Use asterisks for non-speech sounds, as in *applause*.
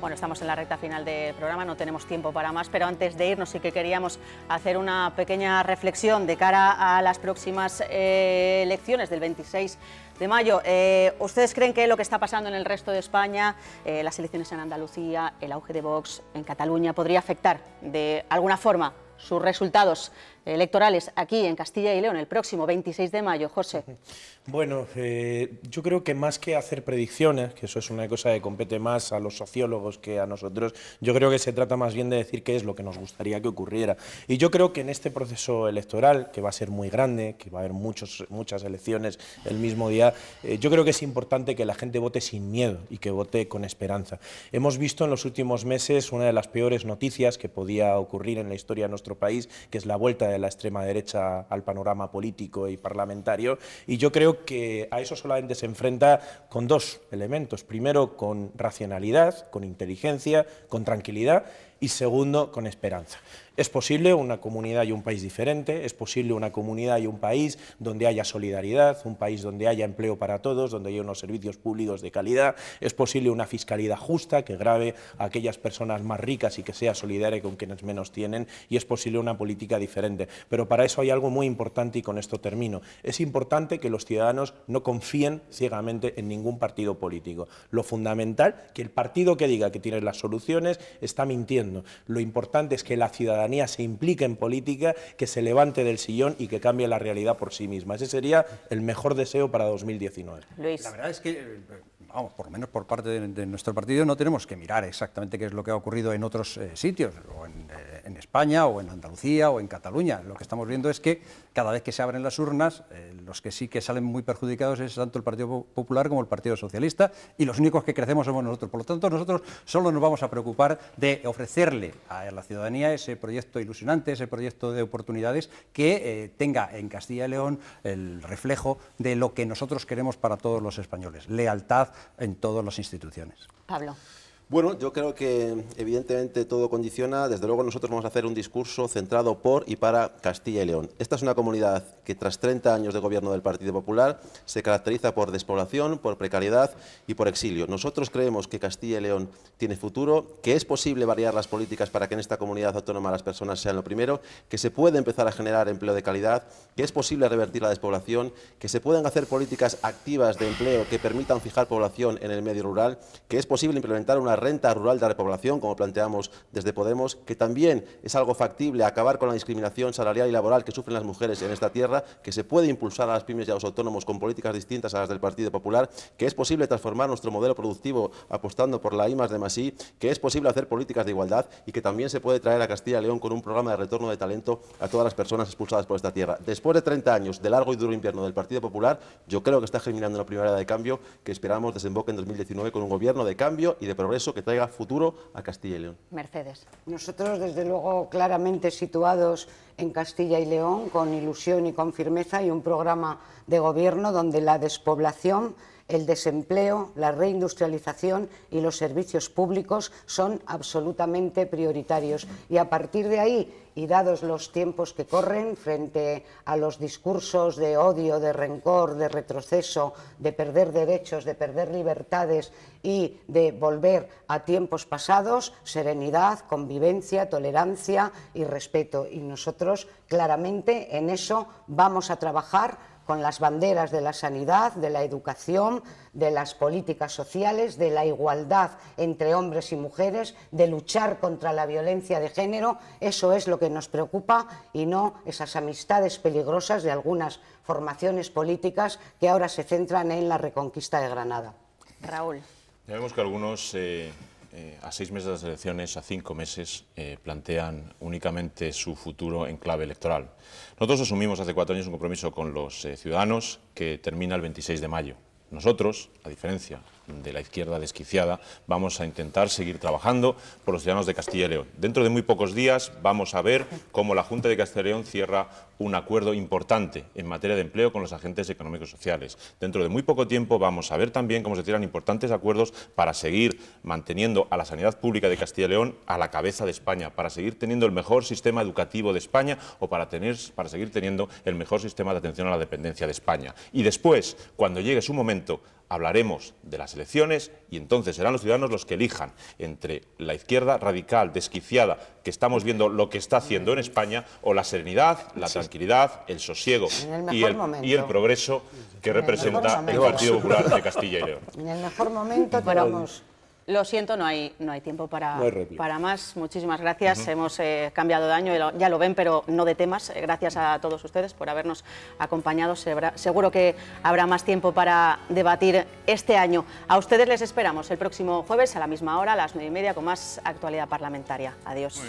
Bueno, estamos en la recta final del programa, no tenemos tiempo para más, pero antes de irnos sí que queríamos hacer una pequeña reflexión de cara a las próximas eh, elecciones del 26 de mayo. Eh, ¿Ustedes creen que lo que está pasando en el resto de España, eh, las elecciones en Andalucía, el auge de Vox en Cataluña, podría afectar de alguna forma sus resultados electorales aquí en Castilla y León el próximo 26 de mayo, José? *laughs* Bueno, eh, yo creo que más que hacer predicciones, que eso es una cosa que compete más a los sociólogos que a nosotros, yo creo que se trata más bien de decir qué es lo que nos gustaría que ocurriera. Y yo creo que en este proceso electoral, que va a ser muy grande, que va a haber muchos, muchas elecciones el mismo día, eh, yo creo que es importante que la gente vote sin miedo y que vote con esperanza. Hemos visto en los últimos meses una de las peores noticias que podía ocurrir en la historia de nuestro país, que es la vuelta de la extrema derecha al panorama político y parlamentario. Y yo creo que a eso solamente se enfrenta con dos elementos. Primero, con racionalidad, con inteligencia, con tranquilidad y segundo, con esperanza. Es posible una comunidad y un país diferente, es posible una comunidad y un país donde haya solidaridad, un país donde haya empleo para todos, donde haya unos servicios públicos de calidad, es posible una fiscalidad justa que grave a aquellas personas más ricas y que sea solidaria con quienes menos tienen, y es posible una política diferente. Pero para eso hay algo muy importante y con esto termino. Es importante que los ciudadanos no confíen ciegamente en ningún partido político. Lo fundamental, que el partido que diga que tiene las soluciones está mintiendo. Lo importante es que la ciudadanía se implique en política, que se levante del sillón y que cambie la realidad por sí misma. Ese sería el mejor deseo para 2019. La verdad es que, vamos, por lo menos por parte de, nuestro partido no tenemos que mirar exactamente qué es lo que ha ocurrido en otros eh, sitios o en, eh, en España o en Andalucía o en Cataluña. Lo que estamos viendo es que cada vez que se abren las urnas, eh, los que sí que salen muy perjudicados es tanto el Partido Popular como el Partido Socialista y los únicos que crecemos somos nosotros. Por lo tanto, nosotros solo nos vamos a preocupar de ofrecerle a la ciudadanía ese proyecto ilusionante, ese proyecto de oportunidades que eh, tenga en Castilla y León el reflejo de lo que nosotros queremos para todos los españoles, lealtad en todas las instituciones. Pablo. Bueno, yo creo que evidentemente todo condiciona. Desde luego nosotros vamos a hacer un discurso centrado por y para Castilla y León. Esta es una comunidad que tras 30 años de gobierno del Partido Popular se caracteriza por despoblación, por precariedad y por exilio. Nosotros creemos que Castilla y León tiene futuro, que es posible variar las políticas para que en esta comunidad autónoma las personas sean lo primero, que se puede empezar a generar empleo de calidad, que es posible revertir la despoblación, que se pueden hacer políticas activas de empleo que permitan fijar población en el medio rural, que es posible implementar una renta rural de la repoblación, como planteamos desde Podemos, que también es algo factible acabar con la discriminación salarial y laboral que sufren las mujeres en esta tierra, que se puede impulsar a las pymes y a los autónomos con políticas distintas a las del Partido Popular, que es posible transformar nuestro modelo productivo apostando por la I más de Masí, que es posible hacer políticas de igualdad y que también se puede traer a Castilla y León con un programa de retorno de talento a todas las personas expulsadas por esta tierra. Después de 30 años de largo y duro invierno del Partido Popular, yo creo que está germinando una primera era de cambio que esperamos desemboque en 2019 con un gobierno de cambio y de progreso que traiga futuro a Castilla y León. Mercedes. Nosotros, desde luego, claramente situados en Castilla y León, con ilusión y con firmeza, y un programa de gobierno donde la despoblación el desempleo, la reindustrialización y los servicios públicos son absolutamente prioritarios. Y a partir de ahí, y dados los tiempos que corren frente a los discursos de odio, de rencor, de retroceso, de perder derechos, de perder libertades y de volver a tiempos pasados, serenidad, convivencia, tolerancia y respeto. Y nosotros claramente en eso vamos a trabajar con las banderas de la sanidad, de la educación, de las políticas sociales, de la igualdad entre hombres y mujeres, de luchar contra la violencia de género. Eso es lo que nos preocupa y no esas amistades peligrosas de algunas formaciones políticas que ahora se centran en la reconquista de Granada. Raúl. Ya que algunos eh, eh, a seis meses de las elecciones, a cinco meses, eh, plantean únicamente su futuro en clave electoral. Nosotros asumimos hace cuatro años un compromiso con los eh, ciudadanos que termina el 26 de mayo. Nosotros, a diferencia de la izquierda desquiciada, vamos a intentar seguir trabajando por los ciudadanos de Castilla y León. Dentro de muy pocos días vamos a ver cómo la Junta de Castilla y León cierra un acuerdo importante en materia de empleo con los agentes económicos sociales. Dentro de muy poco tiempo vamos a ver también cómo se tiran importantes acuerdos para seguir manteniendo a la sanidad pública de Castilla y León a la cabeza de España, para seguir teniendo el mejor sistema educativo de España o para, tener, para seguir teniendo el mejor sistema de atención a la dependencia de España. Y después, cuando llegue su momento, hablaremos de las elecciones y entonces serán los ciudadanos los que elijan entre la izquierda radical, desquiciada, que estamos viendo lo que está haciendo en España, o la serenidad, la tranquilidad, el sosiego y, el, progreso que representa el, Partido Popular de Castilla y León. En mejor momento lo siento, no hay, no hay tiempo para, para más. Muchísimas gracias. Hemos eh, cambiado de año, ya lo ven, pero no de temas. Eh, gracias a todos ustedes por habernos acompañado. Seguro que habrá más tiempo para debatir este año. A ustedes les esperamos el próximo jueves a la misma hora, a las nueve y media, con más actualidad parlamentaria. Adiós.